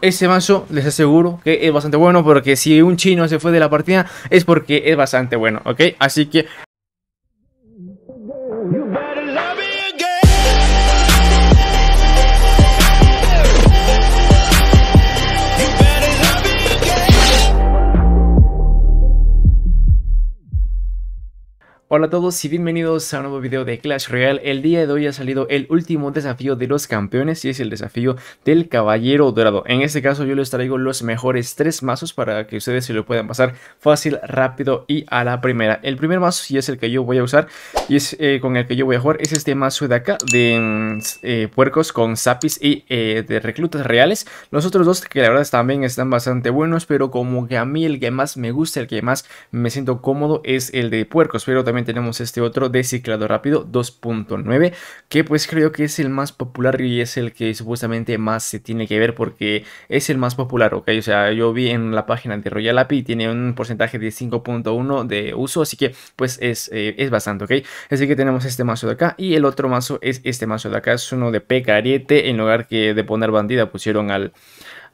Ese vaso les aseguro que es bastante bueno porque si un chino se fue de la partida es porque es bastante bueno, ¿ok? Así que Hola a todos y bienvenidos a un nuevo video de Clash Royale. El día de hoy ha salido el último desafío de los campeones y es el desafío del Caballero Dorado. En este caso yo les traigo los mejores tres mazos para que ustedes se lo puedan pasar fácil, rápido y a la primera. El primer mazo y es el que yo voy a usar y es eh, con el que yo voy a jugar es este mazo de acá de mm, eh, puercos con zapis y eh, de reclutas reales. Los otros dos que la verdad también están bastante buenos pero como que a mí el que más me gusta, el que más me siento cómodo es el de puercos pero también tenemos este otro de ciclado rápido 2.9, que pues creo que es el más popular y es el que supuestamente más se tiene que ver porque es el más popular, ¿ok? O sea, yo vi en la página de Royal API tiene un porcentaje de 5.1 de uso, así que pues es, eh, es bastante, ¿ok? Así que tenemos este mazo de acá y el otro mazo es este mazo de acá, es uno de Pecarete, en lugar que de poner bandida pusieron al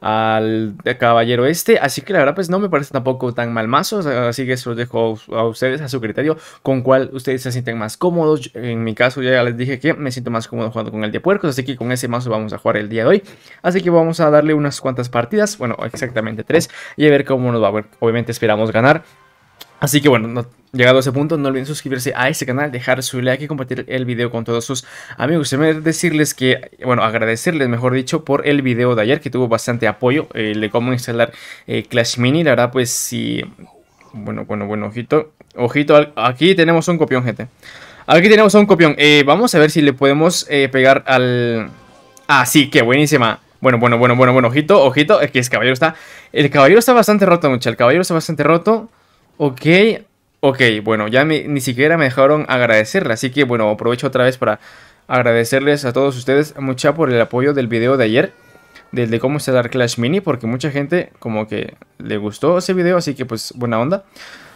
al caballero este. Así que la verdad, pues no me parece tampoco tan mal mazo Así que eso los dejo a ustedes, a su criterio, con cual ustedes se sienten más cómodos. En mi caso, ya les dije que me siento más cómodo jugando con el de puercos. Así que con ese mazo vamos a jugar el día de hoy. Así que vamos a darle unas cuantas partidas. Bueno, exactamente tres. Y a ver cómo nos va. a ver obviamente esperamos ganar. Así que bueno, no, Llegado a ese punto, no olviden suscribirse a este canal, dejar su like y compartir el video con todos sus amigos. me decirles que, bueno, agradecerles, mejor dicho, por el video de ayer que tuvo bastante apoyo, el eh, de cómo instalar eh, Clash Mini. La verdad, pues sí, bueno, bueno, bueno, ojito, ojito, aquí tenemos un copión, gente. Aquí tenemos un copión. Eh, vamos a ver si le podemos pegar al... Ah, sí, qué buenísima. Bueno, bueno, bueno, bueno, bueno, ojito, ojito. Es que el caballero está... El caballero está bastante roto, mucha. El caballero está bastante roto. Ok. Ok, bueno, ya ni siquiera me dejaron agradecerle, así que bueno, aprovecho otra vez para agradecerles a todos ustedes mucha por el apoyo del video de ayer, del de cómo el Clash Mini, porque mucha gente como que le gustó ese video, así que pues buena onda.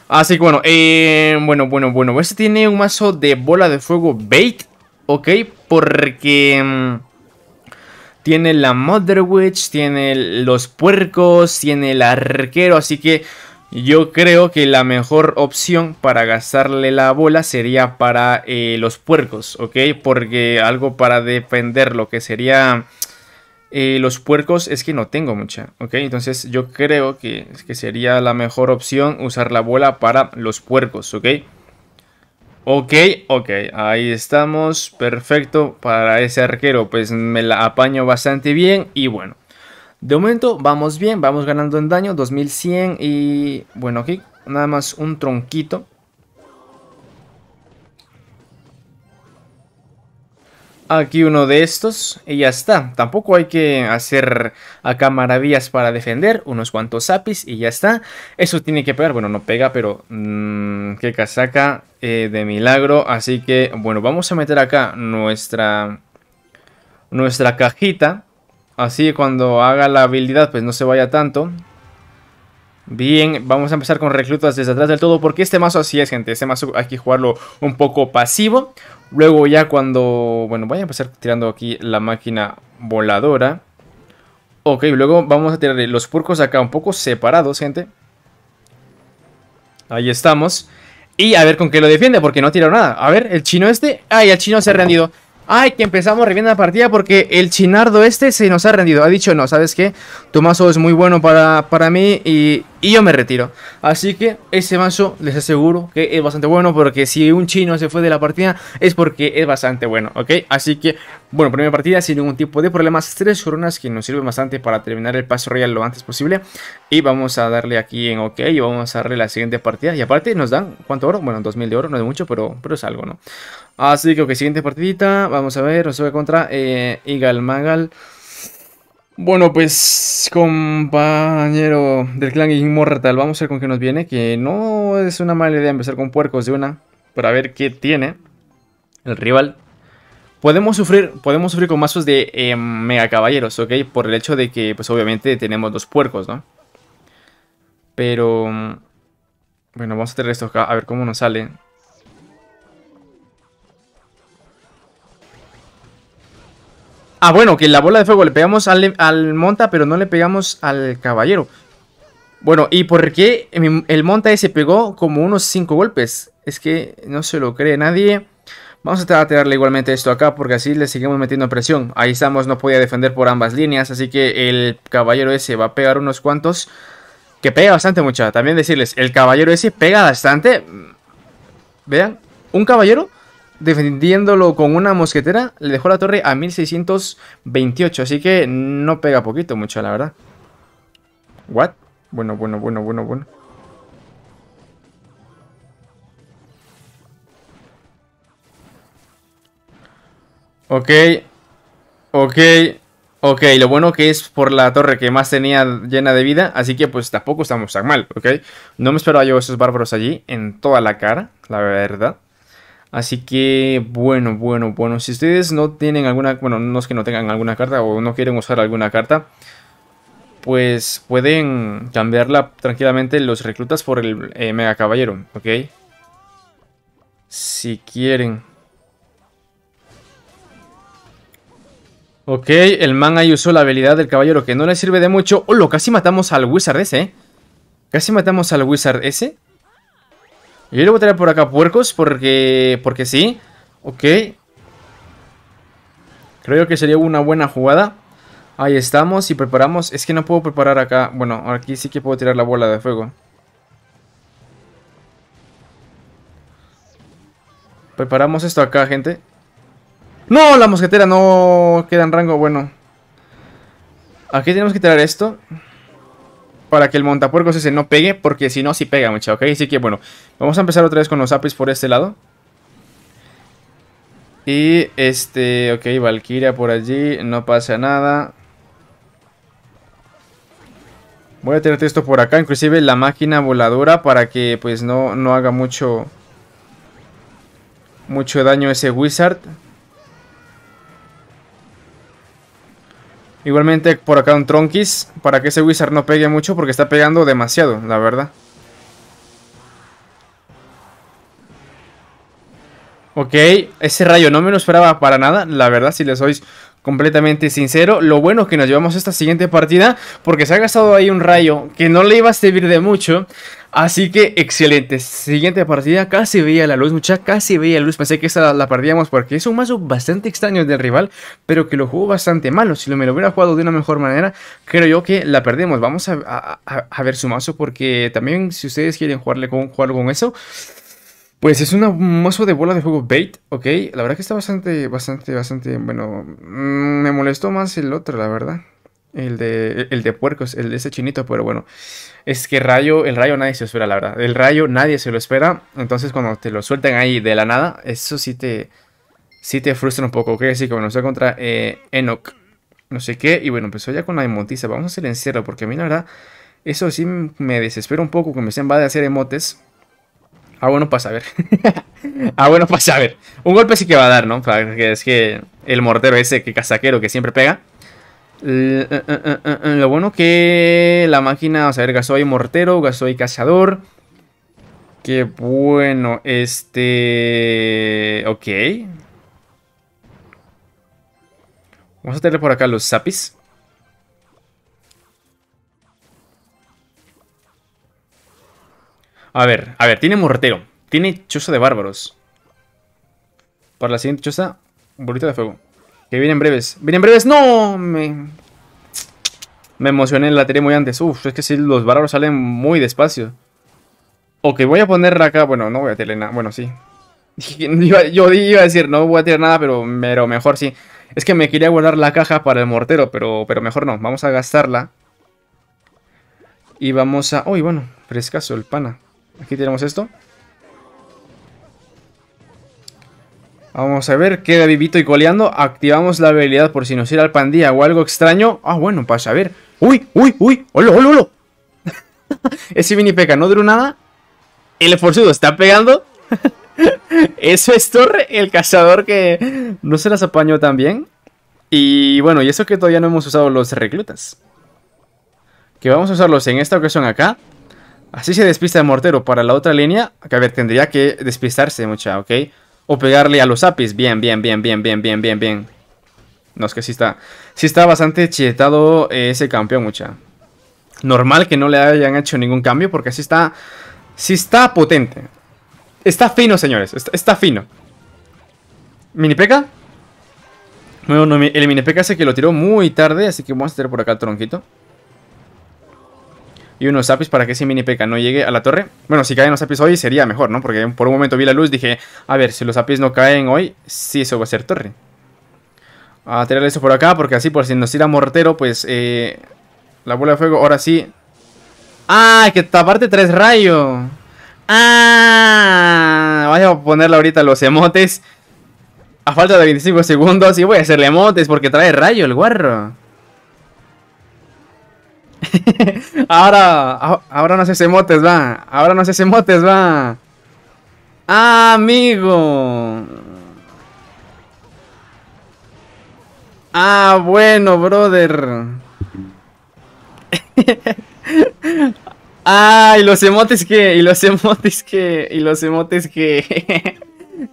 Así que bueno, em, bueno, bueno, bueno, este tiene un mazo de bola de fuego bait, ok, porque... Em, tiene la Mother Witch, tiene los puercos, tiene el arquero, así que yo creo que la mejor opción para gastarle la bola sería para eh, los puercos, ¿ok? Porque algo para defender lo que sería eh, los puercos es que no tengo mucha, ¿ok? Entonces yo creo que, que sería la mejor opción usar la bola para los puercos, ¿ok? Ok, ok, ahí estamos, perfecto para ese arquero, pues me la apaño bastante bien y bueno. De momento vamos bien, vamos ganando en daño, 2100 y bueno aquí nada más un tronquito. Aquí uno de estos y ya está. Tampoco hay que hacer acá maravillas para defender. Unos cuantos apis y ya está. Eso tiene que pegar. Bueno, no pega, pero... Que mm, qué casaca eh, de milagro. Así que, bueno, vamos a meter acá nuestra... Nuestra cajita. Así cuando haga la habilidad pues no se vaya tanto. Bien, vamos a empezar con reclutas desde atrás del todo porque este mazo así es, gente. Este mazo hay que jugarlo un poco pasivo. Luego ya cuando... Bueno, voy a empezar tirando aquí la máquina voladora. Ok, luego vamos a tirar los purcos acá un poco separados, gente. Ahí estamos. Y a ver con qué lo defiende, porque no tirado nada. A ver, el chino este... ¡Ay, el chino se ha rendido! Ay, que empezamos reviendo la partida porque el chinardo este se nos ha rendido. Ha dicho, no, ¿sabes qué? Tomaso es muy bueno para, para mí y y yo me retiro. Así que ese mazo les aseguro que es bastante bueno porque si un chino se fue de la partida es porque es bastante bueno, ¿ok? Así que, bueno, primera partida sin ningún tipo de problemas, tres coronas que nos sirven bastante para terminar el paso real lo antes posible. Y vamos a darle aquí en OK y vamos a darle la siguiente partida. Y aparte nos dan, ¿cuánto oro? Bueno, 2000 de oro, no es mucho, pero, pero es algo, ¿no? Así que, ok, siguiente partidita, vamos a ver, nos sube contra eh, Igal Magal. Bueno, pues compañero del clan Inmortal, vamos a ver con qué nos viene, que no es una mala idea empezar con puercos de una, para ver qué tiene el rival. Podemos sufrir, podemos sufrir con mazos de eh, em, mega caballeros, ¿ok? Por el hecho de que, pues obviamente, tenemos dos puercos, ¿no? Pero... Bueno, vamos a tener esto acá, a ver cómo nos sale. Ah, bueno, que la bola de fuego le pegamos al, monta, pero no le pegamos al caballero. Bueno, ¿y por qué el monta ese pegó como unos 5 golpes? Es que no se lo cree nadie. Vamos a tirarle igualmente esto acá porque así le seguimos metiendo presión. Ahí estamos, no podía defender por ambas líneas, así que el caballero ese va a pegar unos cuantos. Que pega bastante mucha, también decirles, el caballero ese pega bastante. Vean, un caballero defendiéndolo con una mosquetera, le dejó la torre a 1628. Así que no pega poquito mucho, la verdad. ¿What? Bueno, bueno, bueno, bueno, bueno. Ok. Ok. Ok, lo bueno que es por la torre que más tenía llena de vida, así que pues tampoco estamos tan mal, ¿ok? No me esperaba yo esos bárbaros allí en toda la cara, la verdad. Así que, bueno, bueno, bueno. Si ustedes no tienen alguna... Bueno, no es que no tengan alguna carta o no quieren usar alguna carta. Pues pueden cambiarla tranquilamente los reclutas por el eh, mega caballero, ¿ok? Si quieren. Ok, el man ahí usó la habilidad del caballero que no le sirve de mucho. Oh, lo Casi matamos al wizard ese, ¿eh? Casi matamos al wizard ese. Yo le voy a tirar por acá puercos porque, porque sí. Ok. Creo que sería una buena jugada. Ahí estamos y preparamos. Es que no puedo preparar acá. Bueno, aquí sí que puedo tirar la bola de fuego. Preparamos esto acá, gente. ¡No! La mosquetera no queda en rango. Bueno. Aquí tenemos que tirar esto para que el montapuercos se no pegue, porque si no, sí pega, mucho, ¿ok? Así que bueno, vamos a empezar otra vez con los apis por este lado. Y este, ok, Valkyria por allí, no pasa nada. Voy a tener esto por acá, inclusive la máquina voladora para que pues no, no haga mucho, mucho daño ese wizard. Igualmente por acá un Tronquis, para que ese Wizard no pegue mucho porque está pegando demasiado, la verdad. Ok, ese rayo no me lo esperaba para nada, la verdad, si le sois completamente sincero. Lo bueno es que nos llevamos esta siguiente partida porque se ha gastado ahí un rayo que no le iba a servir de mucho. Así que excelente. Siguiente partida, casi veía la luz, mucha, casi veía la luz. Pensé que esta la perdíamos porque es un mazo bastante extraño del rival, pero que lo jugó bastante malo. Si me lo hubiera jugado de una mejor manera, creo yo que la perdemos. Vamos a, ver su mazo porque también si ustedes quieren jugarle con, jugar con eso... Pues es un mozo de bola de juego bait, ok. La verdad que está bastante, bastante, bastante. Bueno, mm, me molestó más el otro, la verdad. El de, el de puercos, el de ese chinito, pero bueno. Es que rayo, el rayo nadie se lo espera, la verdad. El rayo nadie se lo espera. Entonces, cuando te lo sueltan ahí de la nada, eso sí te, sí te frustra un poco, ok. Así que bueno, estoy contra eh, Enoch, no sé qué. Y bueno, empezó ya con la emotiza. Vamos a silenciarlo porque a mí la verdad, eso sí me desespera un poco que me se va de hacer emotes. Ah, bueno, a ver. ah, bueno, pasa a ver. Un golpe sí que va a dar, ¿no? es que el mortero ese que casaquero que siempre pega. Eh, eh, eh, lo bueno que la máquina, o a ver, gasoy mortero, y cazador. Qué bueno, este... Ok. Vamos a tener por acá los zapis A ver, a ver, tiene mortero. Tiene choza de bárbaros. Para la siguiente choza, bolita de fuego. Que vienen breves. en breves! ¡No! Me, me emocioné, la tele muy antes. Uf, es que si los bárbaros salen muy despacio. Ok, voy a ponerla acá. Bueno, no voy a tener nada. Bueno, sí. yo iba a decir, no voy a tener nada, pero, pero mejor sí. Es que me quería guardar la caja para el mortero, pero, pero mejor no. Vamos a gastarla. Y vamos a... Uy, bueno, frescaso el pana. Aquí tenemos esto. Vamos a ver, queda vivito y coleando. Activamos la habilidad por si nos irá al pandilla o algo extraño. Ah, bueno, pasa A ver uy, uy! uy hola hola, hola! Ese mini peca no duró nada. El esforzudo está pegando. eso es Torre, el cazador que no se las apañó tan bien. Y bueno, y eso que todavía no hemos usado los reclutas. Que vamos a usarlos en esta ocasión acá. Así se despista el mortero para la otra línea. Que a ver, tendría que despistarse mucha, ¿ok? O pegarle a los apis. Bien, bien, bien, bien, bien, bien, bien, bien. No, es que sí está. Sí está bastante chetado eh, ese campeón, mucha. Normal que no le hayan hecho ningún cambio porque así está. Sí está potente. Está fino, señores. Está, fino. Mini peca. el Mini sé que lo tiró muy tarde, así que vamos a tirar por acá el tronquito y unos apis para que ese mini peca no llegue a la torre. Bueno, si caen los apis hoy sería mejor, ¿no? Porque por un momento vi la luz, dije, a ver, si los zapis no caen hoy, sí eso va a ser torre. A ah, tirar eso por acá, porque así por si nos tira mortero, pues eh, la bola de fuego ahora sí. ¡Ah! Que aparte tres rayo. ¡Ah! Voy a ponerle ahorita los emotes. A falta de 25 segundos y voy a hacerle emotes porque trae rayo el guarro. ahora, ah, ahora no haces emotes, va. Ahora no haces emotes, va. Ah, amigo. Ah, bueno, brother. ah, y los emotes que, y los emotes que, y los emotes que.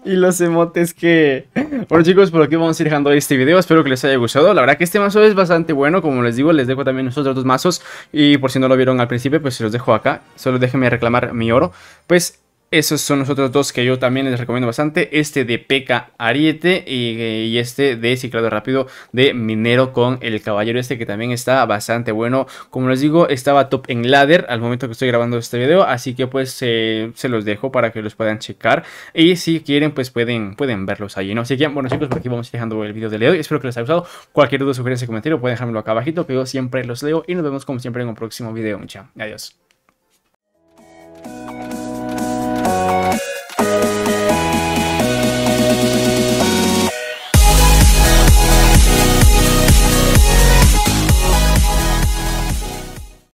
y los emotes que... Bueno chicos, por aquí vamos a ir dejando este video, espero que les haya gustado, la verdad que este mazo es bastante bueno, como les digo, les dejo también los otros dos mazos, y por si no lo vieron al principio, pues se los dejo acá, solo déjenme reclamar mi oro, pues esos son los otros dos que yo también les recomiendo bastante. Este de P.K. Ariete y, este de Ciclado Rápido de Minero con el Caballero este que también está bastante bueno. Como les digo, estaba top en ladder al momento que estoy grabando este video. Así que pues eh, se los dejo para que los puedan checar. Y si quieren pues pueden, pueden verlos allí, ¿no? Así que bueno chicos, por aquí vamos dejando el video de leo. Espero que les haya gustado. Cualquier duda, sugerencia, comentario pueden dejármelo acá abajito que yo siempre los leo. Y nos vemos como siempre en un próximo video. Mucha. Adiós.